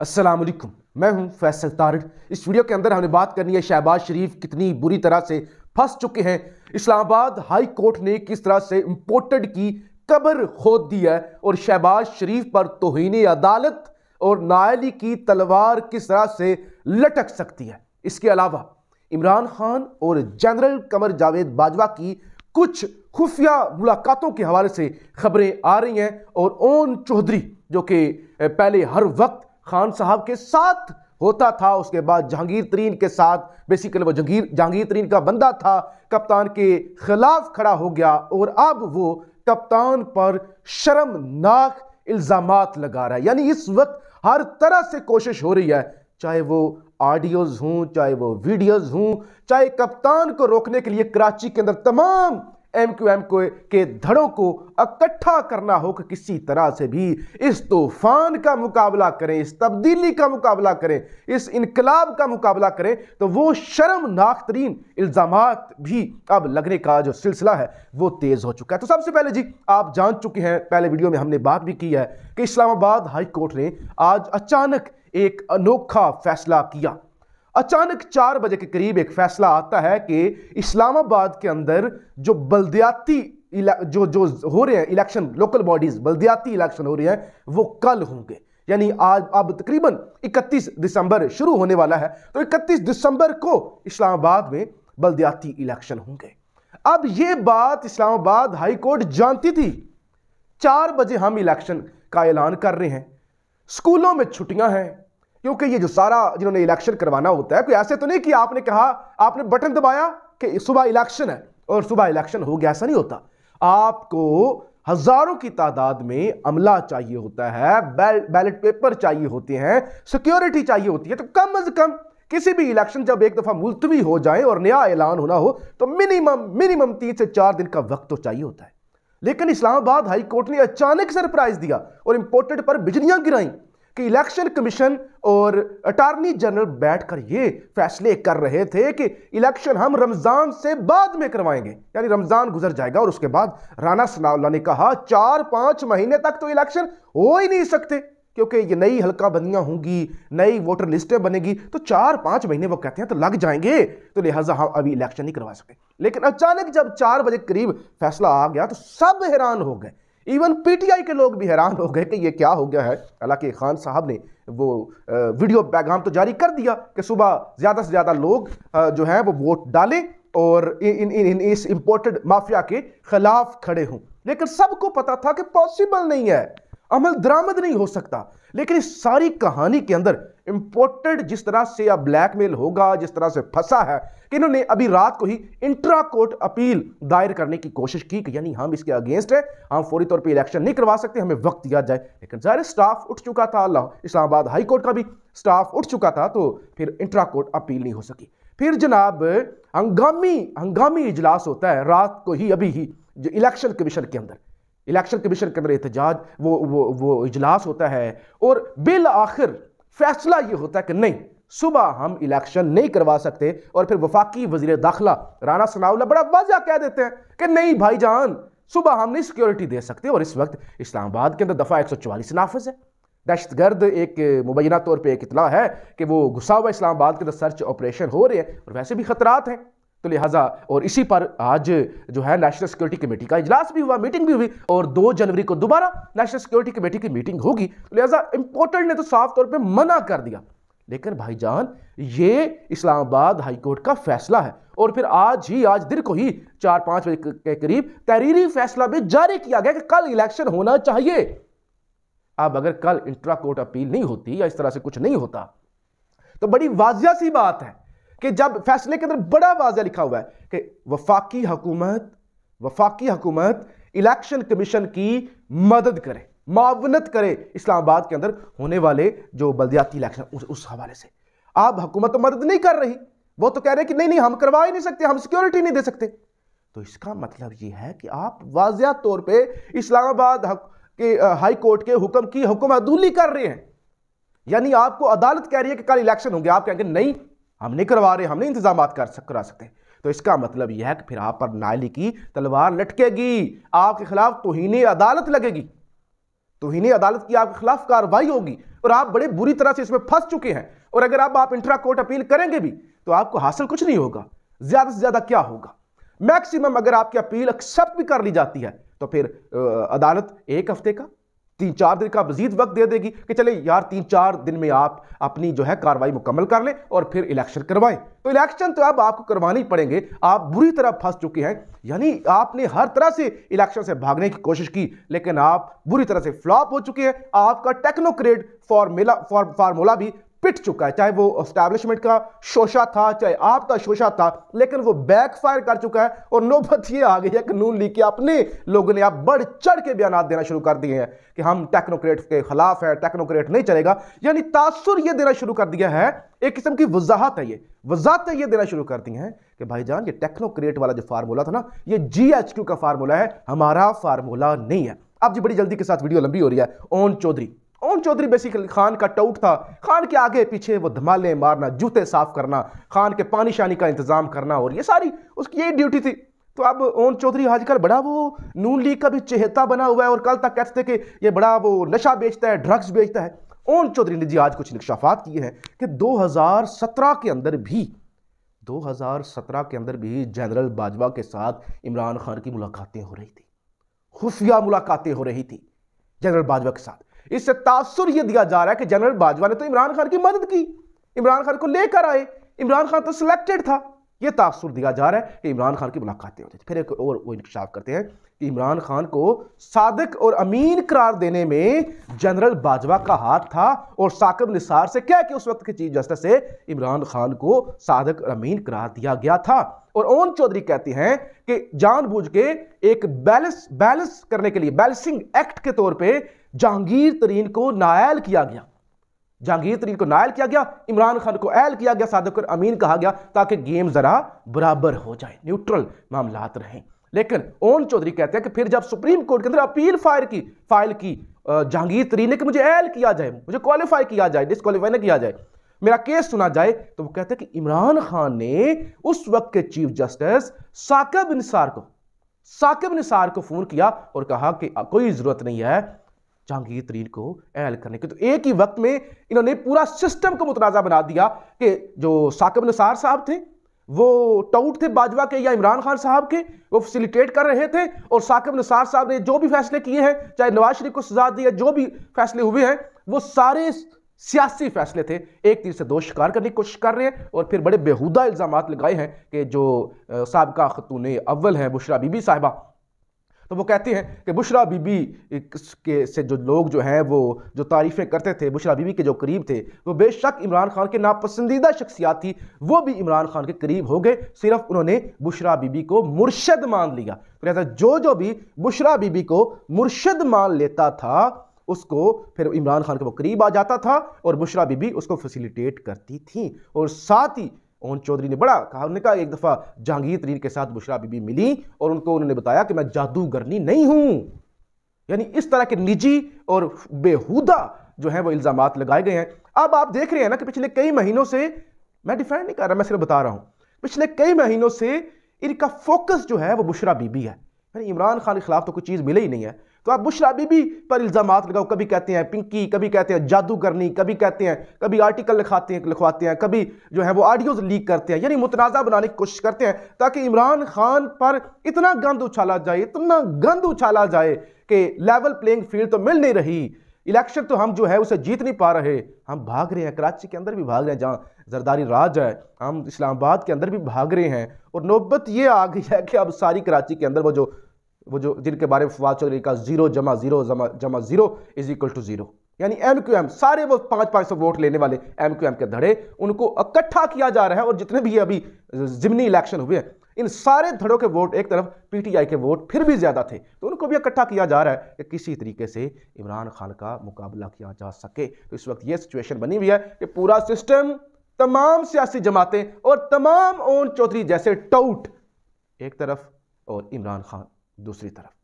अस्सलाम वालेकुम मैं हूं फैसल तारिक इस वीडियो के अंदर हमने बात करनी है शहबाज शरीफ कितनी बुरी तरह से फंस चुके हैं इस्लामाबाद हाई कोर्ट ने किस तरह से इम्पोर्टेड की कबर खोद दी है और शहबाज शरीफ पर तोहनी अदालत और नायली की तलवार किस तरह से लटक सकती है इसके अलावा इमरान खान और जनरल कमर जावेद बाजवा की कुछ खुफिया मुलाकातों के हवाले से खबरें आ रही हैं और ओन चौधरी जो कि पहले हर वक्त खान साहब के साथ होता था उसके बाद जहांगीर तरीन के साथ बेसिकली वो जहांगीर जहांगीर तरीन का बंदा था कप्तान के खिलाफ खड़ा हो गया और अब वो कप्तान पर शर्मनाक इल्ज़ाम लगा रहा है यानी इस वक्त हर तरह से कोशिश हो रही है चाहे वो ऑडियोज़ हों चाहे वो वीडियोज़ हों चाहे कप्तान को रोकने के लिए कराची के अंदर तमाम एम को के धड़ों को इकट्ठा करना हो कि किसी तरह से भी इस तूफान का मुकाबला करें इस तब्दीली का मुकाबला करें इस इनकलाब का मुकाबला करें तो वो शर्मनाक तरीन इल्ज़ाम भी अब लगने का जो सिलसिला है वो तेज़ हो चुका है तो सबसे पहले जी आप जान चुके हैं पहले वीडियो में हमने बात भी की है कि इस्लामाबाद हाईकोर्ट ने आज अचानक एक अनोखा फैसला किया अचानक चार बजे के करीब एक फैसला आता है कि इस्लामाबाद के अंदर जो बल्दियाती जो जो हो रहे हैं इलेक्शन लोकल बॉडीज बल्दियाती इलेक्शन हो रहे हैं वो कल होंगे यानी आज अब तकरीबन 31 दिसंबर शुरू होने वाला है तो 31 दिसंबर को इस्लामाबाद में बल्दियाती इलेक्शन होंगे अब ये बात इस्लामाबाद हाई कोर्ट जानती थी चार बजे हम इलेक्शन का ऐलान कर रहे हैं स्कूलों में छुट्टियां हैं क्योंकि ये जो सारा जिन्होंने इलेक्शन करवाना होता है कोई ऐसे तो नहीं कि आपने कहा आपने बटन दबाया कि सुबह इलेक्शन है और सुबह इलेक्शन हो गया ऐसा नहीं होता आपको हजारों की तादाद में अमला चाहिए होता है बैलेट पेपर चाहिए होते हैं सिक्योरिटी चाहिए होती है तो कम अज कम किसी भी इलेक्शन जब एक दफ़ा मुलतवी हो जाए और नया ऐलान होना हो तो मिनिमम मिनिमम तीन से चार दिन का वक्त तो चाहिए होता है लेकिन इस्लामाबाद हाई कोर्ट ने अचानक सरप्राइज दिया और इंपोर्टेड पर बिजलियां गिराई कि इलेक्शन कमीशन और अटॉर्नी जनरल बैठकर ये फैसले कर रहे थे कि इलेक्शन हम रमज़ान से बाद में करवाएंगे यानी रमज़ान गुजर जाएगा और उसके बाद राना सनाउल्ला ने कहा चार पाँच महीने तक तो इलेक्शन हो ही नहीं सकते क्योंकि ये नई हल्का बंदियाँ होंगी नई वोटर लिस्टें बनेगी तो चार पाँच महीने वो कहते हैं तो लग जाएंगे तो लिहाजा हम अभी इलेक्शन नहीं करवा सकते लेकिन अचानक जब चार बजे करीब फैसला आ गया तो सब हैरान हो गए इवन पीटीआई के लोग भी हैरान हो गए कि ये क्या हो गया है हालांकि खान साहब ने वो वीडियो पैगाम तो जारी कर दिया कि सुबह ज़्यादा से ज़्यादा लोग जो हैं वो वोट डालें और इन इन इन इस इम्पोर्टेड माफिया के खिलाफ खड़े हों लेकिन सबको पता था कि पॉसिबल नहीं है अमल दरामद नहीं हो सकता लेकिन इस सारी कहानी के अंदर इंपोर्टेड जिस तरह से या ब्लैकमेल होगा जिस तरह से फंसा है कि इन्होंने अभी रात को ही इंट्रा कोर्ट अपील दायर करने की कोशिश की कि यानी हम इसके अगेंस्ट है हम फौरी तौर पे इलेक्शन नहीं करवा सकते हमें वक्त दिया जाए लेकिन जाहिर स्टाफ उठ चुका था इस्लामाबाद हाई कोर्ट का भी स्टाफ उठ चुका था तो फिर इंट्रा कोर्ट अपील नहीं हो सकी फिर जनाब हंगामी हंगामी इजलास होता है रात को ही अभी ही जो इलेक्शन कमीशन के अंदर इलेक्शन कमीशन के अंदर एहतजाज वो वो वो इजलास होता है और बिल आखिर फैसला ये होता है कि नहीं सुबह हम इलेक्शन नहीं करवा सकते और फिर वफाकी वजीर दाखिला राना सनाउल्ला बड़ा वाजा कह देते हैं कि नहीं भाई जान सुबह हम नहीं सिक्योरिटी दे सकते और इस वक्त इस्लामाबाद के अंदर दफ़ा एक सौ चवालीस नाफज है दहशतगर्द एक मुबैना तौर पर एक इतला है कि वो घुसा हुआ इस्लामाबाद के अंदर सर्च ऑपरेशन हो रहे हैं और वैसे भी खतरात हैं तो लिहाजा और इसी पर आज जो है नेशनल सिक्योरिटी कमेटी का इजलास भी हुआ मीटिंग भी हुई और दो जनवरी को दोबारा नेशनल सिक्योरिटी कमेटी की मीटिंग होगी तो लिहाजा इंपोर्टेंट ने तो साफ तौर पर मना कर दिया लेकिन भाईजान ये इस्लामाबाद हाईकोर्ट का फैसला है और फिर आज ही आज दिन को ही चार पाँच बजे के करीब तहरीरी फैसला भी जारी किया गया कि कल इलेक्शन होना चाहिए अब अगर कल इंट्रा कोर्ट अपील नहीं होती या इस तरह से कुछ नहीं होता तो बड़ी वाजिया सी बात है कि जब फैसले के अंदर बड़ा वाजह लिखा हुआ है कि वफाकी हकूमत वफाकी हकूमत इलेक्शन कमीशन की मदद करे मावनत करे इस्लामाबाद के अंदर होने वाले जो बल्दियाती इलेक्शन उस, उस हवाले से आप हकूमत तो मदद नहीं कर रही वो तो कह रहे हैं कि नहीं नहीं हम करवा ही नहीं सकते हम सिक्योरिटी नहीं दे सकते तो इसका मतलब ये है कि आप वाजिया तौर पे इस्लामाबाद के हाई कोर्ट के हुक्म की हुक्म अदूली कर रहे हैं यानी आपको अदालत कह रही है कि कल इलेक्शन होंगे आप कहेंगे नहीं हम नहीं करवा रहे हम नहीं इंतजाम कर सक करा सकते तो इसका मतलब यह है कि फिर आप पर नाली की तलवार लटकेगी आपके खिलाफ तोहनी अदालत लगेगी तोहनी अदालत की आपके खिलाफ कार्रवाई होगी और आप बड़े बुरी तरह से इसमें फंस चुके हैं और अगर आप, आप इंट्रा कोर्ट अपील करेंगे भी तो आपको हासिल कुछ नहीं होगा ज्यादा से ज्यादा क्या होगा मैक्सिमम अगर आपकी अपील एक्सेप्ट भी कर ली जाती है तो फिर अदालत एक हफ्ते का तीन चार दिन का मजीद वक्त दे देगी कि चले यार तीन चार दिन में आप अपनी जो है कार्रवाई मुकम्मल कर लें और फिर इलेक्शन करवाएं तो इलेक्शन तो अब आपको करवाने ही पड़ेंगे आप बुरी तरह फंस चुके हैं यानी आपने हर तरह से इलेक्शन से भागने की कोशिश की लेकिन आप बुरी तरह से फ्लॉप हो चुके हैं आपका टेक्नोक्रेट फॉर्मेला फॉर्मूला भी पिट चुका है चाहे वो स्टैब्लिशमेंट का शोशा था चाहे आपका शोशा था लेकिन वो बैकफायर कर चुका है और नौबत ये आ गई है कि नून लीग के अपने लोगों ने आप बढ़ चढ़ के बयान देना शुरू कर दिए हैं कि हम टेक्नोक्रेट के खिलाफ है टेक्नोक्रेट नहीं चलेगा यानी तासुर ये देना शुरू कर दिया है एक किस्म की वजाहत है ये वजाहत ये देना शुरू कर दी है कि भाई जान ये टेक्नोक्रेट वाला जो फार्मूला था ना ये जी एच क्यू का फार्मूला है हमारा फार्मूला नहीं है आप जी बड़ी जल्दी के साथ वीडियो लंबी हो रही है ओन चौधरी ओम चौधरी बेसिकली खान का टाउट था खान के आगे पीछे वो धमाले मारना जूते साफ करना खान के पानी शानी का इंतजाम करना और ये सारी उसकी यही ड्यूटी थी तो अब ओम चौधरी आजकल बड़ा वो नून लीग का भी चेहता बना हुआ है और कल तक कहते थे कि ये बड़ा वो नशा बेचता है ड्रग्स बेचता है ओम चौधरी ने जी आज कुछ इंकशाफात किए हैं कि 2017 के अंदर भी 2017 के अंदर भी जनरल बाजवा के साथ इमरान खान की मुलाकातें हो रही थी खुफिया मुलाकातें हो रही थी जनरल बाजवा के साथ इससे तासुर यह दिया जा रहा है कि जनरल बाजवा ने तो इमरान खान की मदद की इमरान खान को लेकर आए इमरान खान तो सिलेक्टेड था ये तासुर दिया जा रहा है कि इमरान खान की मुलाकातें होती थी फिर एक और वो इंकशाफ करते हैं कि इमरान खान को सादक और अमीन करार देने में जनरल बाजवा का हाथ था और साकब निसार से क्या कि उस वक्त के चीफ जस्टिस से इमरान खान को सादक और अमीन करार दिया गया था और ओन चौधरी कहते हैं कि जानबूझ के एक बैलेंस बैलेंस करने के लिए बैलेंसिंग एक्ट के तौर पर जहांगीर तरीन को नायल किया गया जहांगीर तरीन को नायल किया गया इमरान खान को ऐल किया गया सादक अमीन कहा गया ताकि गेम ज़रा बराबर हो जाए न्यूट्रल मामला रहें लेकिन ओन चौधरी कहते हैं कि फिर जब सुप्रीम कोर्ट के अंदर अपील फायर की फाइल की जहांगीर तरीन ने कि मुझे ऐल किया जाए मुझे क्वालिफाई किया जाए डिसक्वालीफाई ना किया जाए मेरा केस सुना जाए तो वो कहते हैं कि इमरान खान ने उस वक्त के चीफ जस्टिस साकिब निसार को साकिब निसार को फोन किया और कहा कि कोई जरूरत नहीं है जहांगीर तरीन को एल करने के तो एक ही वक्त में इन्होंने पूरा सिस्टम को मुतनाज़ा बना दिया कि जो साकब नसार साहब थे वो टाउट थे बाजवा के या इमरान खान साहब के वो फैसिलिटेट कर रहे थे और साकिब नसार साहब ने जो भी फैसले किए हैं चाहे नवाज शरीफ को सजा दी या जो भी फैसले हुए हैं वो सारे सियासी फैसले थे एक तीर से दो शिकार करने की कोशिश कर रहे हैं और फिर बड़े बेहुदा इल्ज़ाम लगाए हैं कि जो सबका खतून अव्वल हैं बुशरा बीबी साहिबा तो वो कहती हैं कि बुशरा बीबी के से जो लोग जो हैं वो जो तारीफ़ें करते थे बुशरा बीबी के जो करीब थे वो बेशक इमरान खान के नापसंदीदा शख्सियात थी वो भी इमरान खान के करीब हो गए सिर्फ उन्होंने बुशरा बीबी को मुर्शद मान लिया तो लिहाजा जो जो भी बुशरा बीबी को मुर्शद मान लेता था उसको फिर इमरान खान के वो करीब आ जाता था और बुशरा बीबी उसको फैसिलिटेट करती थी और साथ ही ओन चौधरी ने बड़ा कहा उन्होंने कहा एक दफ़ा जहांगीर तरीन के साथ बुशरा बीबी मिली और उनको उन्होंने बताया कि मैं जादूगरनी नहीं हूँ यानी इस तरह के निजी और बेहुदा जो है वो इल्ज़ाम लगाए गए हैं अब आप देख रहे हैं ना कि पिछले कई महीनों से मैं डिफेंड नहीं कर रहा मैं सिर्फ बता रहा हूँ पिछले कई महीनों से इनका फोकस जो है वो बुशरा बीबी है यानी इमरान खान के खिलाफ तो कोई चीज़ मिले ही नहीं है तो आप बुशरा बीबी पर इल्ज़ाम लगाओ कभी कहते हैं पिंकी कभी कहते हैं जादूगरनी कभी कहते हैं कभी आर्टिकल लिखाते हैं लिखवाते हैं कभी जो है वो ऑडियोज लीक करते हैं यानी मुतनाज़ा बनाने की कोशिश करते हैं ताकि इमरान खान पर इतना गंद उछाला जाए इतना गंद उछाला जाए कि लेवल प्लेइंग फील्ड तो मिल नहीं रही इलेक्शन तो हम जो है उसे जीत नहीं पा रहे हम भाग रहे हैं कराची के अंदर भी भाग रहे हैं जहाँ जरदारी राज है हम इस्लामाबाद के अंदर भी भाग रहे हैं और नौबत ये आ गई है कि अब सारी कराची के अंदर वो जो वो जो जिनके बारे में फवाद चौधरी का जीरो जमा जीरो जमा जमा zero is equal to zero यानी एम क्यू एम सारे वो पाँच पाँच सौ वोट लेने वाले एम क्यू एम के धड़े उनको इकट्ठा किया जा रहा है और जितने भी अभी जिमनी इलेक्शन हुए हैं इन सारे धड़ों के वोट एक तरफ पीटीआई के वोट फिर भी ज़्यादा थे तो उनको भी इकट्ठा किया जा रहा है कि किसी तरीके से इमरान खान का मुकाबला किया जा सके तो इस वक्त ये सिचुएशन बनी हुई है कि पूरा सिस्टम तमाम सियासी जमातें और तमाम ओन चौधरी जैसे टाउट एक तरफ और इमरान खान दूसरी तरफ